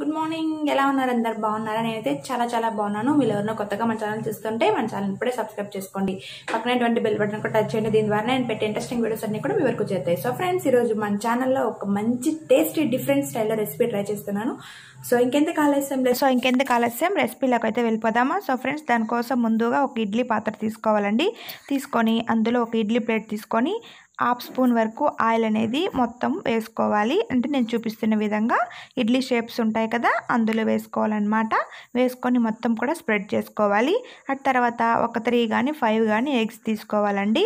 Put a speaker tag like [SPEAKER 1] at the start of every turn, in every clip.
[SPEAKER 1] good morning ఎలా ఉన్నారు అందరు బాగున్నారా నేనైతే చాలా చాలా బాగున్నాను మీరు ఎవరినో కొత్తగా మన ఛానల్ చూస్తుంటే మన ఛానల్ ఇప్పుడే సబ్స్క్రైబ్ చేసుకోండి పక్కనటువంటి బెల్ బటన్ కూడా టచ్ చేయండి దీని ద్వారా నేను పెట్టే ఇంట్రెస్టింగ్ వీడియోస్ అన్ని కూడా మీ వరకు చేస్తాయి సో ఫ్రెండ్స్ ఈరోజు మన ఛానల్లో ఒక మంచి టేస్టీ డిఫరెంట్ స్టైల్లో రెసిపీ ట్రై చేస్తున్నాను సో ఇంకెంత లేదు సో ఇంకెంత ఆలస్యం రెసిపీలోకి అయితే వెళ్ళిపోదామా సో ఫ్రెండ్స్ దానికోసం ముందుగా ఒక ఇడ్లీ పాత్ర తీసుకోవాలండి తీసుకొని అందులో ఒక ఇడ్లీ ప్లేట్ తీసుకొని హాఫ్ స్పూన్ వరకు ఆయిల్ అనేది మొత్తం వేసుకోవాలి అంటే నేను చూపిస్తున్న విధంగా ఇడ్లీ షేప్స్ ఉంటాయి కదా అందులో వేసుకోవాలన్నమాట వేసుకొని మొత్తం కూడా స్ప్రెడ్ చేసుకోవాలి అటు తర్వాత ఒక త్రీ కానీ ఫైవ్ కానీ ఎగ్స్ తీసుకోవాలండి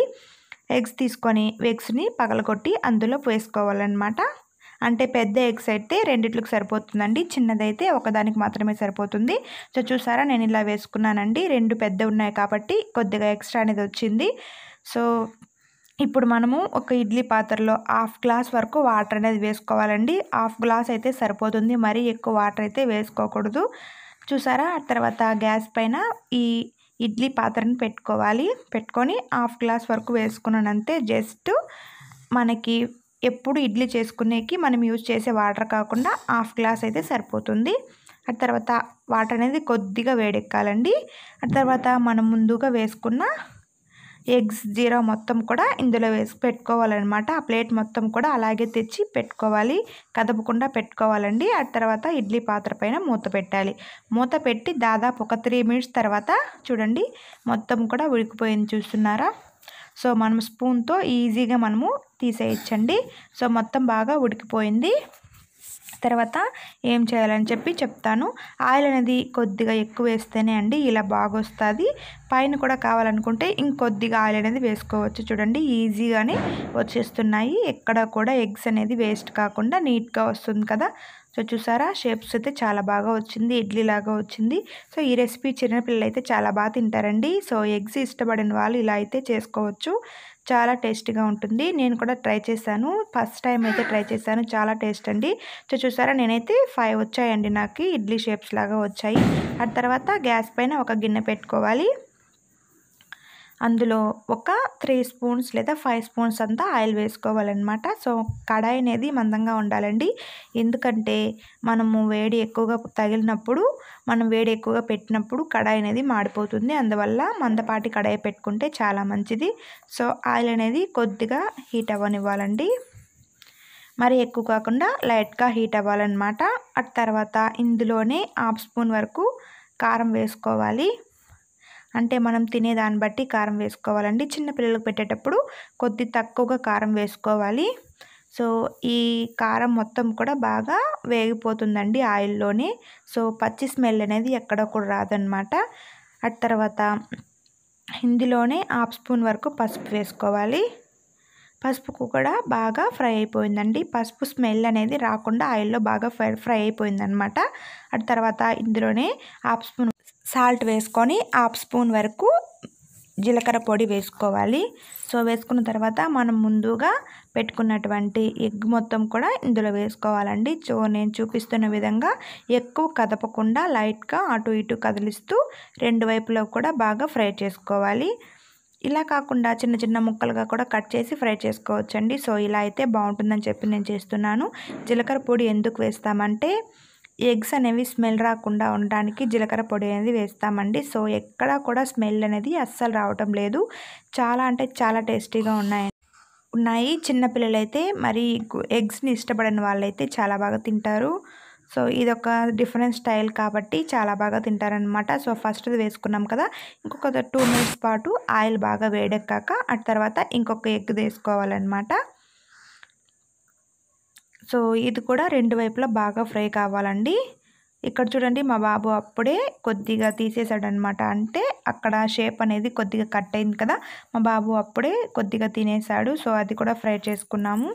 [SPEAKER 1] ఎగ్స్ తీసుకొని ఎగ్స్ని పగలగొట్టి అందులో వేసుకోవాలన్నమాట అంటే పెద్ద ఎగ్స్ అయితే రెండిట్లకు సరిపోతుందండి చిన్నదైతే ఒకదానికి మాత్రమే సరిపోతుంది సో చూసారా నేను ఇలా వేసుకున్నానండి రెండు పెద్ద ఉన్నాయి కాబట్టి కొద్దిగా ఎక్స్ట్రా అనేది వచ్చింది సో ఇప్పుడు మనము ఒక ఇడ్లీ పాత్రలో హాఫ్ గ్లాస్ వరకు వాటర్ అనేది వేసుకోవాలండి హాఫ్ గ్లాస్ అయితే సరిపోతుంది మరీ ఎక్కువ వాటర్ అయితే వేసుకోకూడదు చూసారా ఆ తర్వాత గ్యాస్ పైన ఈ ఇడ్లీ పాత్రని పెట్టుకోవాలి పెట్టుకొని హాఫ్ గ్లాస్ వరకు వేసుకున్నానంతే జస్ట్ మనకి ఎప్పుడు ఇడ్లీ చేసుకునేకి మనం యూజ్ చేసే వాటర్ కాకుండా హాఫ్ గ్లాస్ అయితే సరిపోతుంది ఆ తర్వాత వాటర్ అనేది కొద్దిగా వేడెక్కాలండి ఆ తర్వాత మనం ముందుగా వేసుకున్న ఎగ్స్ జీరా మొత్తం కూడా ఇందులో వేసి పెట్టుకోవాలన్నమాట ఆ ప్లేట్ మొత్తం కూడా అలాగే తెచ్చి పెట్టుకోవాలి కదపకుండా పెట్టుకోవాలండి ఆ తర్వాత ఇడ్లీ పాత్ర పైన మూత పెట్టాలి మూత పెట్టి దాదాపు ఒక త్రీ మినిట్స్ తర్వాత చూడండి మొత్తం కూడా ఉడికిపోయింది చూస్తున్నారా సో మనం స్పూన్తో ఈజీగా మనము తీసేయచ్చండి సో మొత్తం బాగా ఉడికిపోయింది తర్వాత ఏం చేయాలని చెప్పి చెప్తాను ఆయిల్ అనేది కొద్దిగా ఎక్కువ వేస్తేనే అండి ఇలా బాగా వస్తుంది పైన కూడా కావాలనుకుంటే ఇంకొద్దిగా ఆయిల్ అనేది వేసుకోవచ్చు చూడండి ఈజీగానే వచ్చేస్తున్నాయి ఎక్కడ కూడా ఎగ్స్ అనేది వేస్ట్ కాకుండా నీట్గా వస్తుంది కదా సో చూసారా షేప్స్ అయితే చాలా బాగా వచ్చింది ఇడ్లీ లాగా వచ్చింది సో ఈ రెసిపీ చిన్నపిల్లలు అయితే చాలా బాగా తింటారండి సో ఎగ్స్ ఇష్టపడిన వాళ్ళు ఇలా అయితే చేసుకోవచ్చు చాలా టేస్టీగా ఉంటుంది నేను కూడా ట్రై చేశాను ఫస్ట్ టైం అయితే ట్రై చేశాను చాలా టేస్ట్ అండి సో చూసారా నేనైతే ఫైవ్ వచ్చాయండి నాకు ఇడ్లీ షేప్స్ లాగా వచ్చాయి ఆ తర్వాత గ్యాస్ పైన ఒక గిన్నె పెట్టుకోవాలి అందులో ఒక త్రీ స్పూన్స్ లేదా ఫైవ్ స్పూన్స్ అంతా ఆయిల్ వేసుకోవాలన్నమాట సో కడాయి అనేది మందంగా ఉండాలండి ఎందుకంటే మనము వేడి ఎక్కువగా తగిలినప్పుడు మనం వేడి ఎక్కువగా పెట్టినప్పుడు కడాయి అనేది మాడిపోతుంది అందువల్ల మందపాటి కడాయి పెట్టుకుంటే చాలా మంచిది సో ఆయిల్ అనేది కొద్దిగా హీట్ అవ్వనివ్వాలండి మరి ఎక్కువ కాకుండా లైట్గా హీట్ అవ్వాలన్నమాట అటు తర్వాత ఇందులోనే హాఫ్ స్పూన్ వరకు కారం వేసుకోవాలి అంటే మనం తినే దాన్ని బట్టి కారం వేసుకోవాలండి చిన్నపిల్లలకు పెట్టేటప్పుడు కొద్ది తక్కువగా కారం వేసుకోవాలి సో ఈ కారం మొత్తం కూడా బాగా వేగిపోతుందండి ఆయిల్లోనే సో పచ్చి స్మెల్ అనేది ఎక్కడ కూడా రాదనమాట ఆ తర్వాత ఇందులోనే హాఫ్ స్పూన్ వరకు పసుపు వేసుకోవాలి పసుపు కూడా బాగా ఫ్రై అయిపోయిందండి పసుపు స్మెల్ అనేది రాకుండా ఆయిల్లో బాగా ఫ్రై ఫ్రై అయిపోయిందనమాట ఆ తర్వాత ఇందులోనే హాఫ్ స్పూన్ సాల్ట్ వేసుకొని హాఫ్ స్పూన్ వరకు జీలకర్ర పొడి వేసుకోవాలి సో వేసుకున్న తర్వాత మనం ముందుగా పెట్టుకున్నటువంటి ఎగ్ మొత్తం కూడా ఇందులో వేసుకోవాలండి సో నేను చూపిస్తున్న విధంగా ఎక్కువ కదపకుండా లైట్గా అటు ఇటు కదిలిస్తూ రెండు వైపులో కూడా బాగా ఫ్రై చేసుకోవాలి ఇలా కాకుండా చిన్న చిన్న ముక్కలుగా కూడా కట్ చేసి ఫ్రై చేసుకోవచ్చండి సో ఇలా అయితే బాగుంటుందని చెప్పి నేను చేస్తున్నాను జీలకర్ర పొడి ఎందుకు వేస్తామంటే ఎగ్స్ అనేవి స్మెల్ రాకుండా ఉండడానికి జీలకర్ర పొడి అనేది వేస్తామండి సో ఎక్కడా కూడా స్మెల్ అనేది అస్సలు రావటం లేదు చాలా అంటే చాలా టేస్టీగా ఉన్నాయి ఉన్నాయి చిన్నపిల్లలైతే మరి ఎగ్స్ని ఇష్టపడిన వాళ్ళైతే చాలా బాగా తింటారు సో ఇదొక డిఫరెంట్ స్టైల్ కాబట్టి చాలా బాగా తింటారనమాట సో ఫస్ట్ వేసుకున్నాం కదా ఇంకొక టూ మినిట్స్ పాటు ఆయిల్ బాగా వేడెక్కాక ఆ తర్వాత ఇంకొక ఎగ్ వేసుకోవాలన్నమాట సో ఇది కూడా రెండు వైపులా బాగా ఫ్రై కావాలండి ఇక్కడ చూడండి మా బాబు అప్పుడే కొద్దిగా తీసేశాడు అనమాట అంటే అక్కడ షేప్ అనేది కొద్దిగా కట్ అయింది కదా మా బాబు అప్పుడే కొద్దిగా తినేసాడు సో అది కూడా ఫ్రై చేసుకున్నాము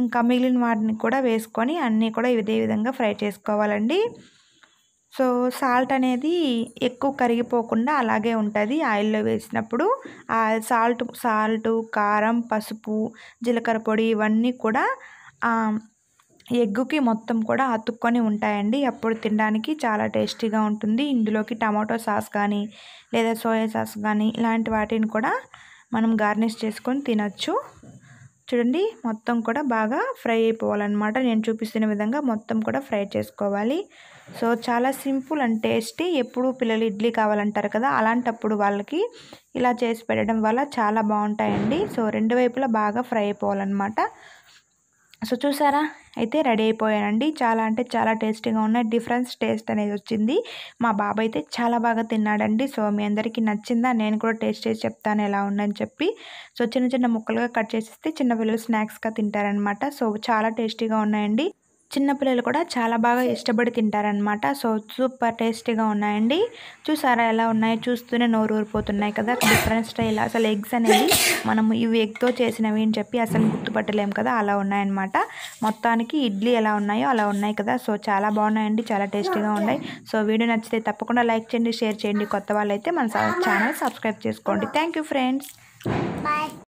[SPEAKER 1] ఇంకా మిగిలిన వాటిని కూడా వేసుకొని అన్నీ కూడా ఇదే విధంగా ఫ్రై చేసుకోవాలండి సో సాల్ట్ అనేది ఎక్కువ కరిగిపోకుండా అలాగే ఉంటుంది ఆయిల్లో వేసినప్పుడు సాల్ట్ సాల్ట్ కారం పసుపు జీలకర్ర పొడి ఇవన్నీ కూడా ఎగ్గుకి మొత్తం కూడా అతుక్కొని ఉంటాయండి అప్పుడు తినడానికి చాలా టేస్టీగా ఉంటుంది ఇందులోకి టమాటో సాస్ కానీ లేదా సోయా సాస్ కానీ ఇలాంటి వాటిని కూడా మనం గార్నిష్ చేసుకొని తినచ్చు చూడండి మొత్తం కూడా బాగా ఫ్రై అయిపోవాలన్నమాట నేను చూపిస్తున్న విధంగా మొత్తం కూడా ఫ్రై చేసుకోవాలి సో చాలా సింపుల్ అండ్ టేస్టీ ఎప్పుడు పిల్లలు ఇడ్లీ కావాలంటారు కదా అలాంటప్పుడు వాళ్ళకి ఇలా చేసి పెట్టడం వల్ల చాలా బాగుంటాయండి సో రెండు వైపులా బాగా ఫ్రై అయిపోవాలన్నమాట సో చూసారా అయితే రెడీ అయిపోయానండి చాలా అంటే చాలా టేస్టీగా ఉన్నాయి డిఫరెన్స్ టేస్ట్ అనేది వచ్చింది మా బాబు అయితే చాలా బాగా తిన్నాడండి సో మీ అందరికీ నచ్చిందా నేను కూడా టేస్ట్ చేసి చెప్తాను ఎలా ఉందని చెప్పి సో చిన్న చిన్న ముక్కలుగా కట్ చేసేస్తే చిన్న పిల్లలు స్నాక్స్గా తింటారనమాట సో చాలా టేస్టీగా ఉన్నాయండి చిన్నపిల్లలు కూడా చాలా బాగా ఇష్టపడి తింటారనమాట సో సూపర్ టేస్టీగా ఉన్నాయండి చూసారా ఎలా ఉన్నాయో చూస్తూనే నోరు ఊరిపోతున్నాయి కదా డిఫరెంట్ స్టైల్ అసలు ఎగ్స్ అనేవి మనం ఇవి ఎగ్తో చేసినవి అని చెప్పి అసలు గుర్తుపట్టలేము కదా అలా ఉన్నాయన్నమాట మొత్తానికి ఇడ్లీ ఎలా ఉన్నాయో అలా ఉన్నాయి కదా సో చాలా బాగున్నాయండి చాలా టేస్టీగా ఉన్నాయి సో వీడియో నచ్చితే తప్పకుండా లైక్ చేయండి షేర్ చేయండి కొత్త వాళ్ళు అయితే మన ఛానల్ సబ్స్క్రైబ్ చేసుకోండి థ్యాంక్ ఫ్రెండ్స్ బాయ్